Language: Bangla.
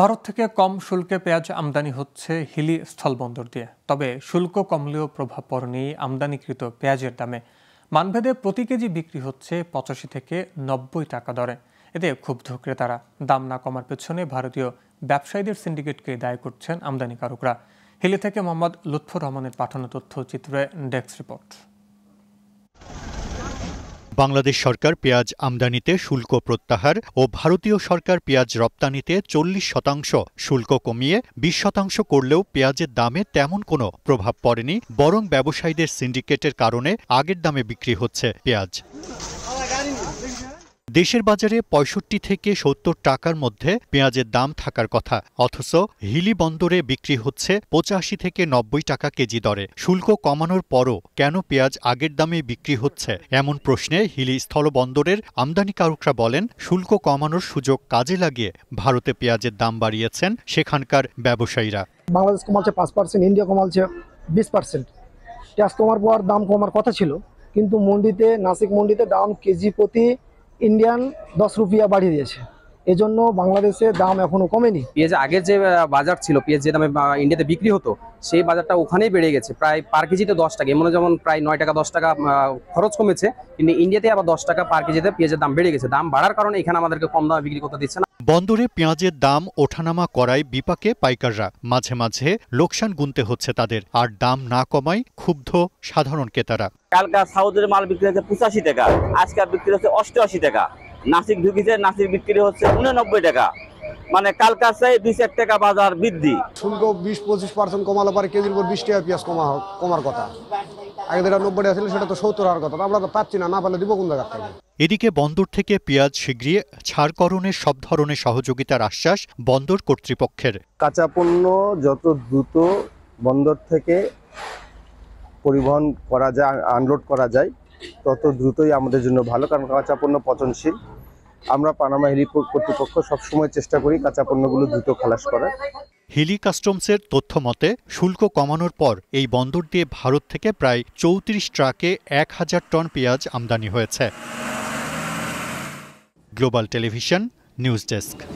ভারত থেকে কম শুল্কে পেঁয়াজ আমদানি হচ্ছে হিলি স্থলবন্দর দিয়ে তবে শুল্ক কমলেও প্রভাব পড়েনি আমদানিকৃত পেঁয়াজের দামে মানভেদে প্রতি কেজি বিক্রি হচ্ছে পঁচাশি থেকে নব্বই টাকা দরে এতে ক্ষুব্ধ ক্রেতারা দাম না কমার পেছনে ভারতীয় ব্যবসায়ীদের সিন্ডিকেটকে দায় করছেন আমদানিকারকরা হিলি থেকে মোহাম্মদ লুৎফুর রহমানের পাঠানো তথ্যচিত্রে ডেস্ক রিপোর্ট বাংলাদেশ সরকার পেঁয়াজ আমদানিতে শুল্ক প্রত্যাহার ও ভারতীয় সরকার পেঁয়াজ রপ্তানিতে চল্লিশ শতাংশ শুল্ক কমিয়ে বিশ শতাংশ করলেও পেঁয়াজের দামে তেমন কোনো প্রভাব পড়েনি বরং ব্যবসায়ীদের সিন্ডিকেটের কারণে আগের দামে বিক্রি হচ্ছে পেঁয়াজ দেশের বাজারে পঁয়ষট্টি থেকে সত্তর টাকার মধ্যে পেঁয়াজের দাম থাকার কথা অথচ হিলি বন্দরে বিক্রি হচ্ছে পঁচাশি থেকে নব্বই টাকা কেজি দরে শুল্ক কমানোর পরও কেন পেঁয়াজ আগের দামে বিক্রি হচ্ছে এমন প্রশ্নে হিলি স্থলবন্দরের আমদানিকারকরা বলেন শুল্ক কমানোর সুযোগ কাজে লাগিয়ে ভারতে পেঁয়াজের দাম বাড়িয়েছেন সেখানকার ব্যবসায়ীরা বাংলাদেশ কমাচ্ছে পাঁচ পার্সেন্ট ইন্ডিয়া কমাচ্ছে বিশ পার্সেন্ট পেঁয়াজ কমার পর দাম কমার কথা ছিল কিন্তু মন্ডিতে নাসিক মন্ডিতে দাম কেজি প্রতি ইন্ডিয়ান দশ রুপিয়া বাড়িয়ে দিয়েছে এজন্য বাংলাদেশে দাম এখনো কমেনি পেঁয়াজ আগে যে বাজার ছিল পেঁয়াজ যে দামে ইন্ডিয়াতে বিক্রি হতো সেই বাজারটা ওখানেই বেড়ে গেছে প্রায় পার কেজিতে দশ টাকা এমন যেমন প্রায় নয় টাকা দশ টাকা খরচ কমেছে কিন্তু ইন্ডিয়াতে আবার দশ টাকা পার কেজিতে পেঁয়াজের দাম বেড়ে গেছে দাম বাড়ার কারণে এখানে আমাদেরকে কম দামে বিক্রি করতে দিচ্ছে না বন্দরে পেঁয়াজের দাম ওঠানামা করায় বিপাকে পাইকাররা মাঝে মাঝে লোকসান গুনতে হচ্ছে তাদের আর দাম না কমায় ক্ষুব্ধ সাধারণ ক্রেতারা কালকা সাউদের মাল বিক্রি হচ্ছে পঁচাশি টাকা আজকাল বিক্রি হচ্ছে অষ্টআশি টাকা নাসিক ঢুকিছে নাসিক বিক্রি হচ্ছে উননব্বই টাকা মানে কালকার চাই দুই চার টাকা বাজার বৃদ্ধি শুল্ক বিশ পঁচিশ পার্সেন্ট কমালে পারে কেজির উপর বিশ টাকা পেঁয়াজ কমা কমার কথা আগে যেটা নব্বই ছিল সেটা তো সত্তর হওয়ার কথা আমরা তো পাচ্ছি না না পারলে দিব কোন জায়গা থেকে এদিকে বন্দর থেকে পেঁয়াজ শিগগিরই ছাড়করণের সব ধরনের সহযোগিতার আশ্বাস বন্দর কর্তৃপক্ষের কাঁচা পণ্য যত দ্রুত বন্দর থেকে পরিবহন করা যায় আনলোড করা যায় তত দ্রুতই আমাদের জন্য ভালো কারণ কাঁচা পণ্য পচনশীল আমরা পানামা হেলিপোর্ট কর্তৃপক্ষ সবসময় চেষ্টা করি কাঁচা পণ্যগুলো দ্রুত খালাস করার হিলি কাস্টমসের তথ্য মতে শুল্ক কমানোর পর এই বন্দর দিয়ে ভারত থেকে প্রায় চৌত্রিশ ট্রাকে এক হাজার টন পেঁয়াজ আমদানি হয়েছে গ্লোবাল টেলিভিশন নিউজ ডেস্ক